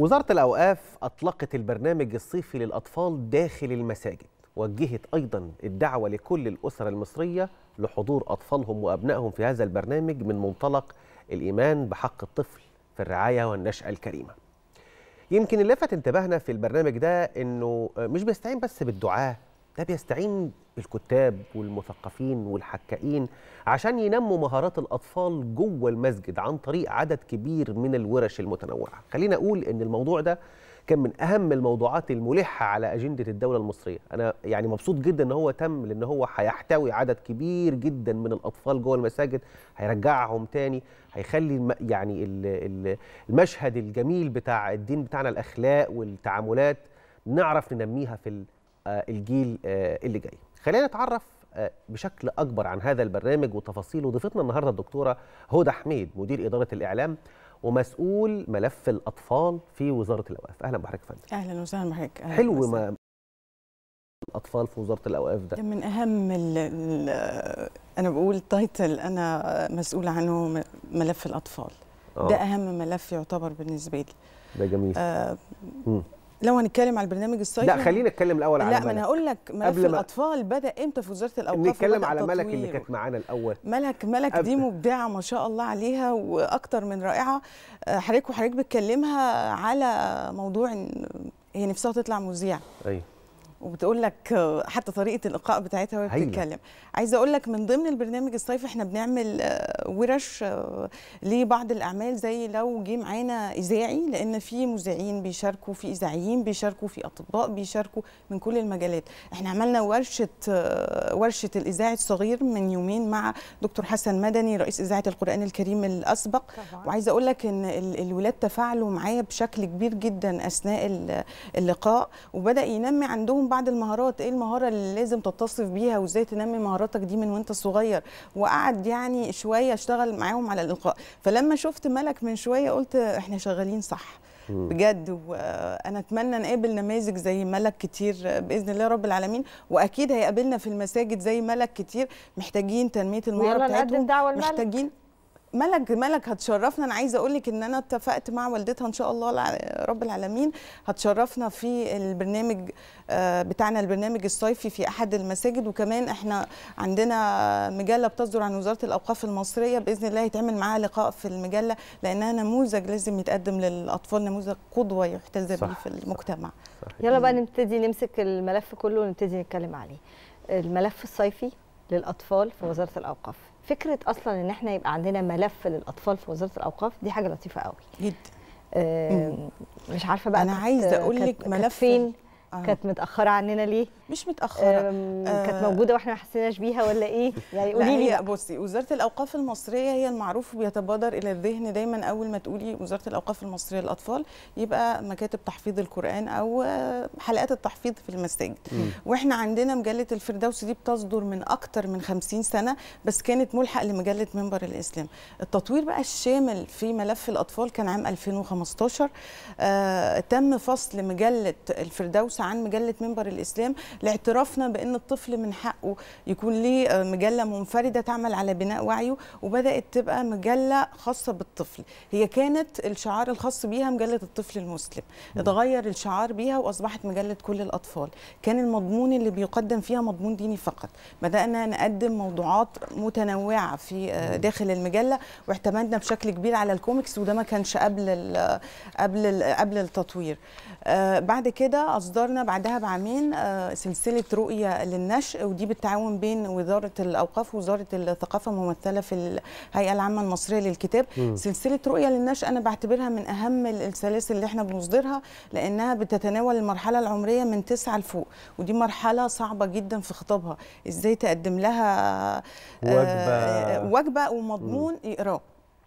وزارة الأوقاف أطلقت البرنامج الصيفي للأطفال داخل المساجد وجهت أيضا الدعوة لكل الأسر المصرية لحضور أطفالهم وأبنائهم في هذا البرنامج من منطلق الإيمان بحق الطفل في الرعاية والنشأة الكريمة يمكن اللي لفت انتباهنا في البرنامج ده أنه مش بيستعين بس بالدعاء ده بيستعين بالكتاب والمثقفين والحكائين عشان ينموا مهارات الأطفال جوه المسجد عن طريق عدد كبير من الورش المتنوعة خلينا أقول أن الموضوع ده كان من أهم الموضوعات الملحة على أجندة الدولة المصرية أنا يعني مبسوط جدا أن هو تم لأن هو هيحتوي عدد كبير جدا من الأطفال جوه المساجد هيرجعهم تاني هيخلي يعني المشهد الجميل بتاع الدين بتاعنا الأخلاق والتعاملات نعرف ننميها في آه، الجيل آه، اللي جاي خلينا نتعرف آه، بشكل اكبر عن هذا البرنامج وتفاصيله ضيفتنا النهارده الدكتوره هدى حميد مدير اداره الاعلام ومسؤول ملف الاطفال في وزاره الاوقاف اهلا بحضرتك يا فندم اهلا وسهلا بحضرتك حلو ما الاطفال في وزاره الاوقاف ده من اهم ال ال انا بقول تايتل انا مسؤوله عنه ملف الاطفال أوه. ده اهم ملف يعتبر بالنسبه لي ده جميل آه لو هنتكلم على البرنامج الصيفي لا خلينا نتكلم الاول على لا ما انا هقول لك ملف الاطفال بدا امتى في وزاره الاوقاف نتكلم على ملك اللي كانت معانا الاول ملك ملك أب... دي مبدعه ما شاء الله عليها واكتر من رائعه آه، حضرتك وحضرتك بتكلمها على موضوع هي نفسها تطلع مذيعه ايوه وبتقول لك حتى طريقه الالقاء بتاعتها وهي بتتكلم عايزه اقول لك من ضمن البرنامج الصيفي احنا بنعمل آه، ورش آه، لبعض الاعمال زي لو جه معانا اذاعي لان في مذيعين بيشاركوا في اذاعيين بيشاركوا في اطباء بيشاركوا من كل المجالات احنا عملنا ورشه آه، ورشه الاذاعي الصغير من يومين مع دكتور حسن مدني رئيس اذاعه القران الكريم الاسبق وعايزه اقول لك ان الولاد تفاعلوا معايا بشكل كبير جدا اثناء اللقاء وبدا ينمي عندهم بعض المهارات ايه المهاره اللي لازم تتصف بيها وازاي تنمي مهاراتك دي من وانت صغير وقعد يعني شويه اشتغل معاهم على الالقاء فلما شفت ملك من شويه قلت احنا شغالين صح بجد وانا اتمنى نقابل نماذج زي ملك كتير باذن الله رب العالمين واكيد هيقابلنا في المساجد زي ملك كتير محتاجين تنميه المهاره بتاعتهم محتاجين ملك ملك هتشرفنا انا عايزه اقول لك ان انا اتفقت مع والدتها ان شاء الله رب العالمين هتشرفنا في البرنامج آه، بتاعنا البرنامج الصيفي في احد المساجد وكمان احنا عندنا مجله بتصدر عن وزاره الاوقاف المصريه باذن الله هيتعمل معاها لقاء في المجله لانها نموذج لازم يتقدم للاطفال نموذج قدوه يحتذى به في المجتمع صح. يلا بقى نبتدي نمسك الملف كله ونبتدي نتكلم عليه الملف الصيفي للاطفال في وزاره الاوقاف فكره اصلا ان احنا يبقى عندنا ملف للاطفال في وزاره الاوقاف دي حاجه لطيفه قوي جدا مش عارفه بقى انا عايزه اقول لك ملف آه. كانت متاخره عننا ليه مش متاخره آه. كانت موجوده واحنا ما حسيناش بيها ولا ايه يعني قولي لي بصي وزاره الاوقاف المصريه هي المعروف بيتبادر الى الذهن دايما اول ما تقولي وزاره الاوقاف المصريه للاطفال يبقى مكاتب تحفيظ القران او آه، حلقات التحفيظ في المساجد واحنا عندنا مجله الفردوس دي بتصدر من اكتر من 50 سنه بس كانت ملحق لمجله منبر الاسلام التطوير بقى الشامل في ملف الاطفال كان عام 2015 آه تم فصل مجله الفردوس عن مجله منبر الاسلام لاعترافنا بان الطفل من حقه يكون ليه آه، مجله منفرده تعمل على بناء وعيه وبدات تبقى مجله خاصه بالطفل هي كانت الشعار الخاص بيها مجله الطفل المسلم اتغير الشعار بيها واصبحت مجله كل الاطفال كان المضمون اللي بيقدم فيها مضمون ديني فقط بدانا نقدم موضوعات متنوعه في آه، داخل المجله واعتمدنا بشكل كبير على الكوميكس وده ما كانش قبل قبل قبل التطوير آه، بعد كده اصدرنا انشرنا بعدها بعامين آه، سلسله رؤيه للنشء ودي بالتعاون بين وزاره الاوقاف ووزاره الثقافه ممثله في الهيئه العامه المصريه للكتاب م. سلسله رؤيه للنشء انا بعتبرها من اهم السلاسل اللي احنا بنصدرها لانها بتتناول المرحله العمريه من تسعة لفوق ودي مرحله صعبه جدا في خطابها ازاي تقدم لها وجبه آه، وجبه ومضمون يقراه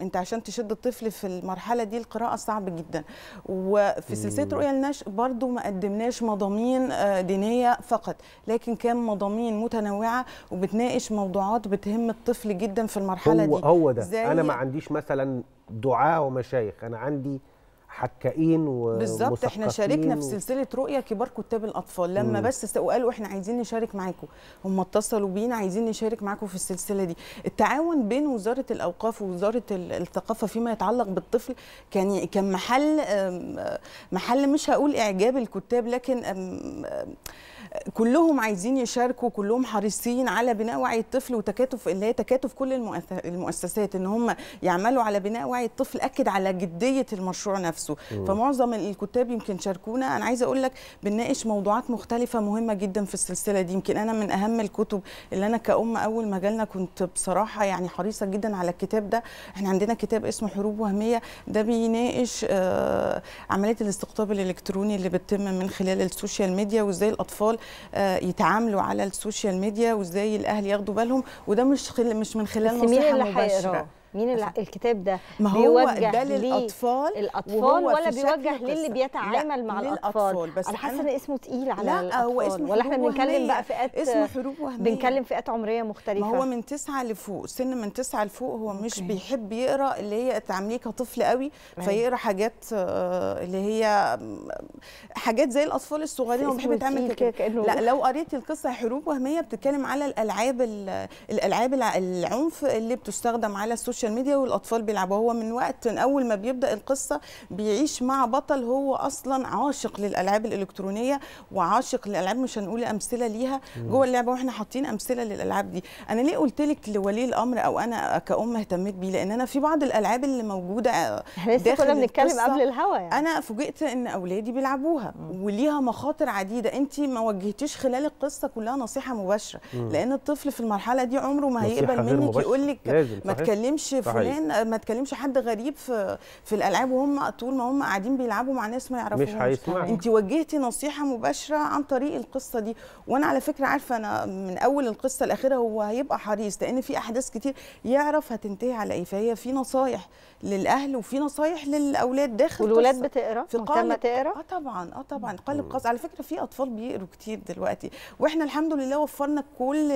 انت عشان تشد الطفل في المرحله دي القراءه صعب جدا وفي سلسله رؤيا للنشء برضو ما قدمناش مضامين آه، دينيه فقط لكن كان مضامين متنوعه وبتناقش موضوعات بتهم الطفل جدا في المرحله هو دي هو ده انا ما عنديش مثلا دعاء ومشايخ انا عندي حكائين بالظبط احنا شاركنا في سلسله رؤيه كبار كتاب الاطفال لما مم. بس وقالوا احنا عايزين نشارك معاكم هم اتصلوا بينا عايزين نشارك معاكم في السلسله دي التعاون بين وزاره الاوقاف ووزاره الثقافه فيما يتعلق بالطفل كان كان محل محل مش هقول اعجاب الكتاب لكن كلهم عايزين يشاركوا كلهم حريصين على بناء وعي الطفل وتكاتف اللي هي تكاتف كل المؤسسات ان هم يعملوا على بناء وعي الطفل اكد على جديه المشروع نفسه فمعظم الكتاب يمكن شاركونا انا عايزه اقول لك بنناقش موضوعات مختلفه مهمه جدا في السلسله دي يمكن انا من اهم الكتب اللي انا كأم اول ما جالنا كنت بصراحه يعني حريصه جدا على الكتاب ده احنا عندنا كتاب اسمه حروب وهميه ده بيناقش آه، عمليه الاستقطاب الالكتروني اللي بتتم من خلال السوشيال ميديا وازاي الاطفال آه، يتعاملوا على السوشيال ميديا وازاي الاهل ياخدوا بالهم وده مش خل... مش من خلال نصيحه مباشره مين الكتاب ده ما هو بيوجه ده للاطفال الاطفال ولا بيوجه للي بيتعامل مع الاطفال بس انا حاسه ان اسمه تقيل على لا هو اسمه ولا احنا بنتكلم بقى فئات اسمه حروب وهميه بنتكلم فئات عمريه مختلفه ما هو من تسعة لفوق سن من تسعة لفوق هو مش أوكي. بيحب يقرا اللي هي تعامليه كطفل قوي أيوة. فيقرا حاجات آه، اللي هي حاجات زي الاطفال الصغيرين هو بيحب يتعامل كده لا لو قريتي القصه حروب وهميه بتتكلم على الالعاب الالعاب العنف اللي بتستخدم على السوشيال السوشيال ميديا والاطفال بيلعبوا هو من وقت من اول ما بيبدا القصه بيعيش مع بطل هو اصلا عاشق للالعاب الالكترونيه وعاشق للالعاب مش هنقول امثله ليها جوه اللعبه واحنا حاطين امثله للالعاب دي انا ليه قلت لك لولي الامر او انا كأم اهتميت بيه لان انا في بعض الالعاب اللي موجوده داخل كنا بنتكلم قبل الهوا يعني انا فوجئت ان اولادي بيلعبوها وليها مخاطر عديده انت ما وجهتيش خلال القصه كلها نصيحه مباشره لان الطفل في المرحله دي عمره ما هيقبل منك يقول لك ما تكلمش تكلمش فلان آه، ما تكلمش حد غريب في في الالعاب وهم طول ما هم قاعدين بيلعبوا مع ناس ما يعرفوهمش مش انت وجهتي نصيحه مباشره عن طريق القصه دي وانا على فكره عارفه انا من اول القصه الاخيره هو هيبقى حريص لان في احداث كتير يعرف هتنتهي على ايه فهي في نصايح للاهل وفي نصايح للاولاد داخل والولاد بتقرا في مهتمه تقرا اه طبعا اه طبعا قالب قص على فكره في اطفال بيقروا كتير دلوقتي واحنا الحمد لله وفرنا كل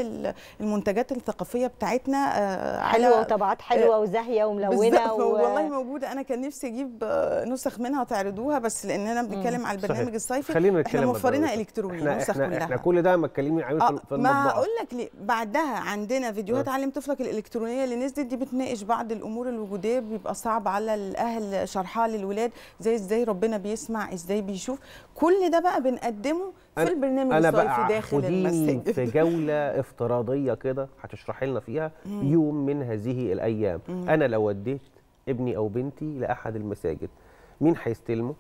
المنتجات الثقافيه بتاعتنا آه حلوه وطبعات حلوه آه وزاهيه وملونه و... والله موجوده انا كان نفسي اجيب آه، نسخ منها تعرضوها بس لان انا بنتكلم على البرنامج الصيفي خلينا احنا موفرينها الكترونيا نسخ احنا كلها احنا كل ده متكلمين عليه آه في المطبعه ما هقول لك ليه بعدها عندنا فيديوهات آه. علم طفلك الالكترونيه اللي نزلت دي بتناقش بعض الامور الوجوديه بيبقى صعب على الاهل شرحها للولاد زي ازاي ربنا بيسمع ازاي بيشوف كل ده بقى بنقدمه في البرنامج أنا بقى في داخل المسجد في جولة افتراضية كده هتشرحي لنا فيها مم. يوم من هذه الأيام مم. أنا لو وديت ابني أو بنتي لأحد المساجد مين هيستلمه؟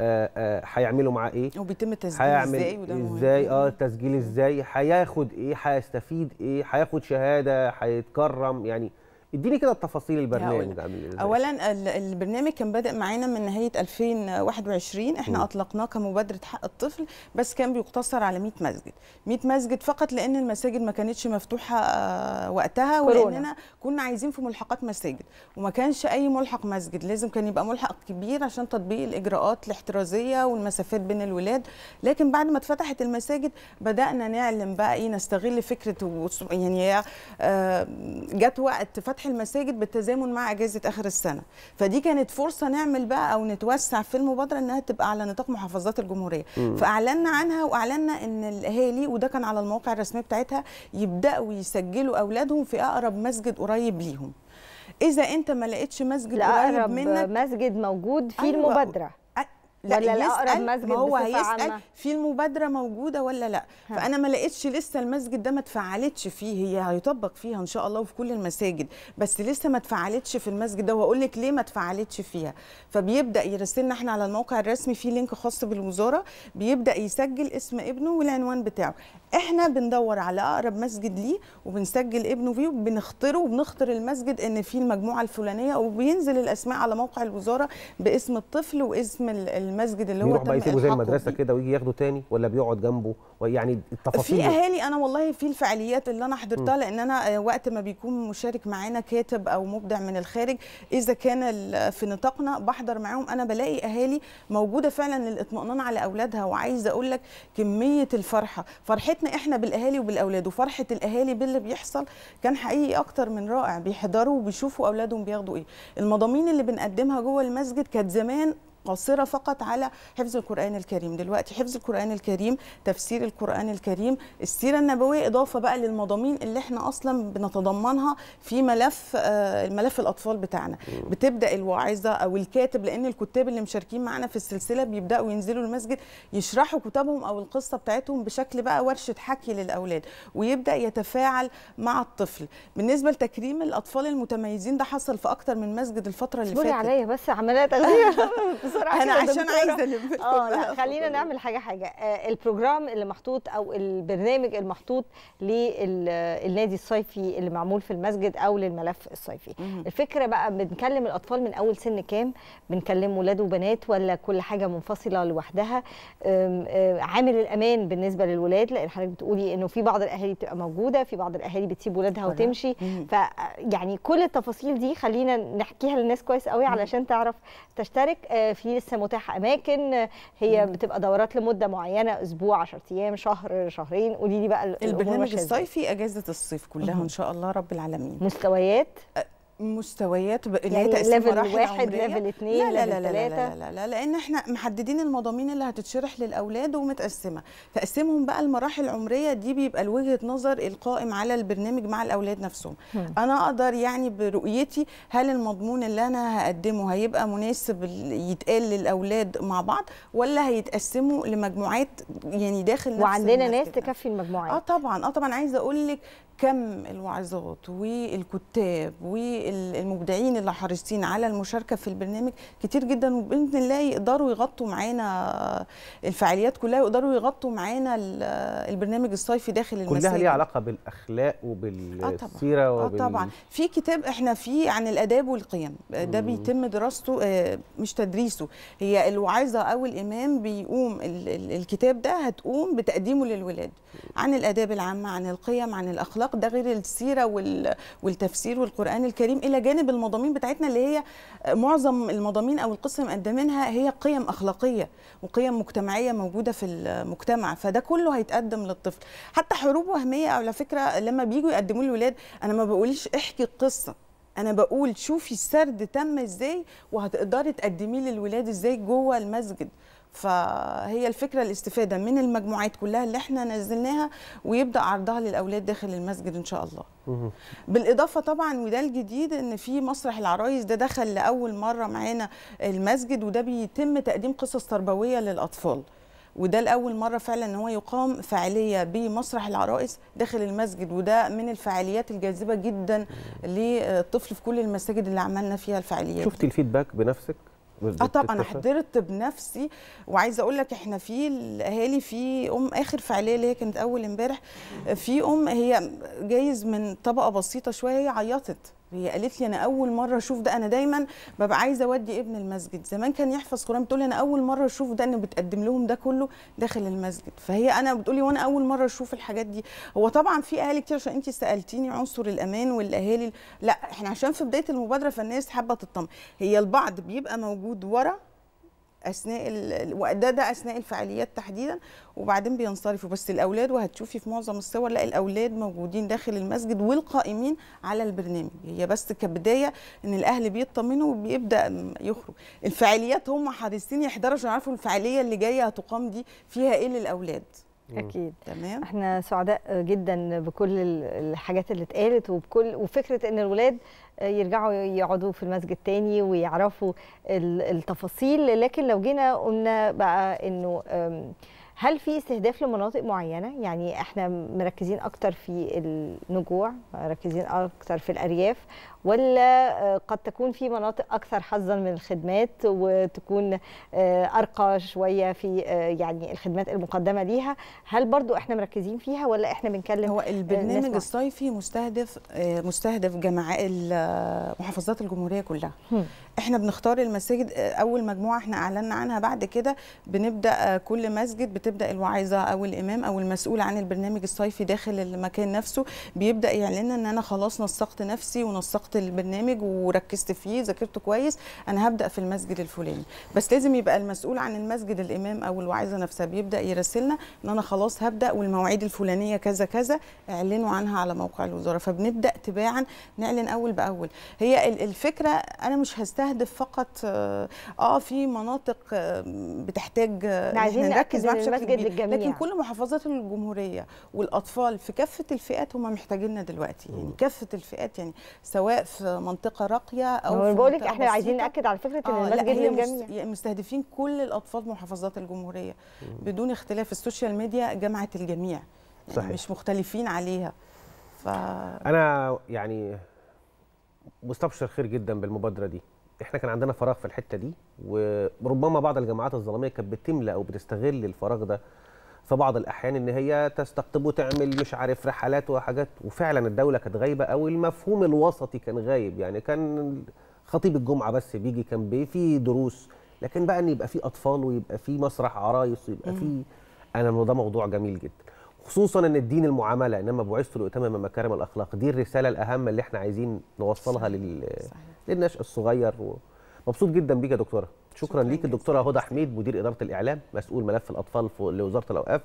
آه، آه، هيعملوا معاه ايه وبيتم تسجيل ازاي وده ازاي اه التسجيل ازاي هياخد ايه هيستفيد ايه هياخد شهاده هيتكرم يعني اديني كده التفاصيل البرنامج عامل اولا البرنامج كان بادئ معانا من نهايه 2021 احنا م. اطلقناه كمبادره حق الطفل بس كان بيقتصر على 100 مسجد 100 مسجد فقط لان المساجد ما كانتش مفتوحه آه، وقتها كورونا. ولاننا كنا عايزين في ملحقات مساجد وما كانش اي ملحق مسجد لازم كان يبقى ملحق كبير عشان تطبيق الاجراءات الاحترازيه والمسافات بين الولاد لكن بعد ما اتفتحت المساجد بدانا نعلم بقى ايه نستغل فكره يعني آه، جت وقت فتح فتح المساجد بالتزامن مع اجازه اخر السنه فدي كانت فرصه نعمل بقى او نتوسع في المبادره انها تبقى على نطاق محافظات الجمهوريه فاعلنا عنها واعلنا ان الاهالي وده كان على المواقع الرسميه بتاعتها يبداوا يسجلوا اولادهم في اقرب مسجد قريب ليهم اذا انت ما لقيتش مسجد قريب منك مسجد موجود في أيوة، المبادره لا ولا الاقرب مسجد ما هو هيسال عامة. في المبادره موجوده ولا لا ها. فانا ما لقيتش لسه المسجد ده ما اتفعلتش فيه هي هيطبق فيها ان شاء الله وفي كل المساجد بس لسه ما اتفعلتش في المسجد ده وأقول لك ليه ما اتفعلتش فيها فبيبدا يرسلنا احنا على الموقع الرسمي في لينك خاص بالوزاره بيبدا يسجل اسم ابنه والعنوان بتاعه احنا بندور على اقرب مسجد ليه وبنسجل ابنه فيه وبنختره وبنختر المسجد ان فيه المجموعه الفلانيه وبينزل الاسماء على موقع الوزاره باسم الطفل واسم المسجد اللي هو يروح بقى يسيبه زي المدرسه كده ويجي ياخده تاني ولا بيقعد جنبه يعني التفاصيل في اهالي انا والله في الفعاليات اللي انا حضرتها لان انا آه، وقت ما بيكون مشارك معانا كاتب او مبدع من الخارج اذا كان في نطاقنا بحضر معاهم انا بلاقي اهالي موجوده فعلا للاطمئنان على اولادها وعايزه اقول لك كميه الفرحه فرحتنا احنا بالاهالي وبالاولاد وفرحه الاهالي باللي بيحصل كان حقيقي اكتر من رائع بيحضروا وبيشوفوا اولادهم بياخدوا ايه المضامين اللي بنقدمها جوه المسجد كانت زمان قاصرة فقط على حفظ القرآن الكريم دلوقتي حفظ القرآن الكريم تفسير القرآن الكريم السيرة النبوية إضافة بقى للمضامين اللي احنا أصلا بنتضمنها في ملف الملف آه، الأطفال بتاعنا بتبدأ الواعظة أو الكاتب لأن الكتاب اللي مشاركين معانا في السلسلة بيبدأوا ينزلوا المسجد يشرحوا كتابهم أو القصة بتاعتهم بشكل بقى ورشة حكي للأولاد ويبدأ يتفاعل مع الطفل بالنسبة لتكريم الأطفال المتميزين ده حصل في أكتر من مسجد الفترة اللي فاتت عليا بس عملية بسرعه انا عشان عايزه اه, آه، خلينا نعمل حاجه حاجه آه، البروجرام اللي محطوط او البرنامج المحطوط للنادي الصيفي اللي معمول في المسجد او للملف الصيفي الفكره بقى بنكلم الاطفال من اول سن كام بنكلم ولاد وبنات ولا كل حاجه منفصله لوحدها آه، عامل الامان بالنسبه للولاد لان حضرتك بتقولي انه في بعض الاهالي بتبقى موجوده في بعض الاهالي بتسيب ولادها وتمشي فيعني كل التفاصيل دي خلينا نحكيها للناس كويس قوي علشان تعرف تشترك في في لسه متاح اماكن هي بتبقى دورات لمده معينه اسبوع 10 ايام شهر شهرين قولي لي بقى البرنامج الصيفي اجازه الصيف كلها ان شاء الله رب العالمين مستويات مستويات ب... يعني ليفل واحد ليفل اثنين لا لا لا, لا لا لا لا لا لان احنا محددين المضامين اللي هتتشرح للاولاد ومتقسمه تقسيمهم بقى المراحل العمريه دي بيبقى وجهه نظر القائم على البرنامج مع الاولاد نفسهم م. انا اقدر يعني برؤيتي هل المضمون اللي انا هقدمه هيبقى مناسب يتقال للاولاد مع بعض ولا هيتقسموا لمجموعات يعني داخل نفس وعندنا ناس تكفي المجموعات اه طبعا اه طبعا عايزه اقول لك كم الوعظات والكتاب والمبدعين اللي حريصين على المشاركه في البرنامج كتير جدا وباذن الله يقدروا يغطوا معانا الفعاليات كلها ويقدروا يغطوا معانا البرنامج الصيفي داخل المسجد كلها ليها علاقه بالاخلاق آه وبالسيره آه طبعا وبال... آه طبعا في كتاب احنا فيه عن الاداب والقيم ده بيتم دراسته آه، مش تدريسه هي الوعظه او الامام بيقوم الكتاب ده هتقوم بتقديمه للولاد عن الاداب العامه عن القيم عن الاخلاق الاطلاق ده غير السيره والتفسير والقران الكريم الى جانب المضامين بتاعتنا اللي هي معظم المضامين او القصه اللي مقدمينها هي قيم اخلاقيه وقيم مجتمعيه موجوده في المجتمع فده كله هيتقدم للطفل حتى حروب وهميه على فكره لما بييجوا يقدموا الولاد انا ما بقولش احكي القصه انا بقول شوفي السرد تم ازاي وهتقدري تقدميه للولاد ازاي جوه المسجد فهي الفكره الاستفاده من المجموعات كلها اللي احنا نزلناها ويبدا عرضها للاولاد داخل المسجد ان شاء الله بالاضافه طبعا وده الجديد ان في مسرح العرايس ده دخل لاول مره معانا المسجد وده بيتم تقديم قصص تربويه للاطفال وده لاول مره فعلا ان هو يقام فعاليه بمسرح العرائس داخل المسجد وده من الفعاليات الجاذبه جدا للطفل في كل المساجد اللي عملنا فيها الفعاليات شفتي الفيدباك بنفسك اه طبعا انا حضرت بنفسي وعايزه اقول لك احنا في الاهالي في ام اخر فعاليه اللي هي كانت اول امبارح في ام هي جايز من طبقه بسيطه شويه هي عيطت هي قالت لي انا اول مره اشوف ده انا دايما ببقى عايزه اودي ابن المسجد زمان كان يحفظ قران بتقول لي انا اول مره اشوف ده انه بتقدم لهم ده كله داخل المسجد فهي انا بتقولي وانا اول مره اشوف الحاجات دي هو طبعا في اهالي كتير عشان انت سالتيني عنصر الامان والاهالي لا احنا عشان في بدايه المبادره فالناس حابه تطمن هي البعض بيبقى موجود ورا اثناء وده ده اثناء الفعاليات تحديدا وبعدين بينصرفوا بس الاولاد وهتشوفي في معظم الصور لا الاولاد موجودين داخل المسجد والقائمين على البرنامج هي بس كبدايه ان الاهل بيطمنوا وبيبدا يخرج الفعاليات هم حريصين يحضروا عشان يعرفوا الفعاليه اللي جايه هتقام دي فيها ايه للاولاد اكيد تمام احنا سعداء جدا بكل الحاجات اللي اتقالت وبكل وفكره ان الولاد يرجعوا يقعدوا في المسجد تاني ويعرفوا التفاصيل لكن لو جينا قلنا بقى انه هل في استهداف لمناطق معينه يعني احنا مركزين اكتر في النجوع مركزين اكتر في الارياف ولا آه، قد تكون في مناطق اكثر حظا من الخدمات وتكون آه، ارقى شويه في آه، يعني الخدمات المقدمه ليها هل برضو احنا مركزين فيها ولا احنا بنكلم هو البرنامج الصيفي مستهدف مستهدف جماعات محافظات الجمهوريه كلها احنا بنختار المساجد اول مجموعه احنا اعلنا عنها بعد كده بنبدا كل مسجد بتبدا الوعيزه او الامام او المسؤول عن البرنامج الصيفي داخل المكان نفسه بيبدا يعلن ان انا خلاص نسقت نفسي ونسقت درست البرنامج وركزت فيه ذاكرته كويس انا هبدا في المسجد الفلاني بس لازم يبقى المسؤول عن المسجد الامام او الواعظه نفسها بيبدا يراسلنا ان انا خلاص هبدا والمواعيد الفلانيه كذا كذا اعلنوا عنها على موقع الوزاره فبنبدا تباعا نعلن اول باول هي الفكره انا مش هستهدف فقط اه, آه، في مناطق آه، بتحتاج آه، عايزين نركز مع المسجد للجميع. لكن كل محافظات الجمهوريه والاطفال في كافه الفئات هم محتاجيننا دلوقتي يعني كافه الفئات يعني سواء في منطقه راقيه او في بقول لك احنا عايزين ناكد على فكره ان آه الناس جايه للجميع مستهدفين كل الاطفال محافظات الجمهوريه بدون اختلاف السوشيال ميديا جمعت الجميع يعني صحيح. مش مختلفين عليها ف... انا يعني مستبشر خير جدا بالمبادره دي احنا كان عندنا فراغ في الحته دي وربما بعض الجماعات الظلاميه كانت بتملى او بتستغل الفراغ ده في بعض الاحيان ان هي تستقطب وتعمل مش عارف رحلات وحاجات وفعلا الدوله كانت غايبه او المفهوم الوسطي كان غايب يعني كان خطيب الجمعه بس بيجي كان بي في دروس لكن بقى ان يبقى في اطفال ويبقى في مسرح عرايس ويبقى في انا ده موضوع جميل جدا خصوصا ان الدين المعامله انما بعثت لاتمم مكارم الاخلاق دي الرساله الاهم اللي احنا عايزين نوصلها لل... للنشأ الصغير و... مبسوط جدا بيك يا دكتوره شكرا, ليك الدكتوره هدى حميد مدير اداره الاعلام مسؤول ملف الاطفال لوزاره الاوقاف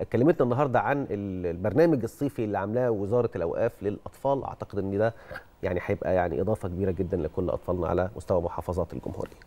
اتكلمتنا النهارده عن البرنامج الصيفي اللي عاملاه وزاره الاوقاف للاطفال اعتقد ان ده يعني هيبقى يعني اضافه كبيره جدا لكل اطفالنا على مستوى محافظات الجمهوريه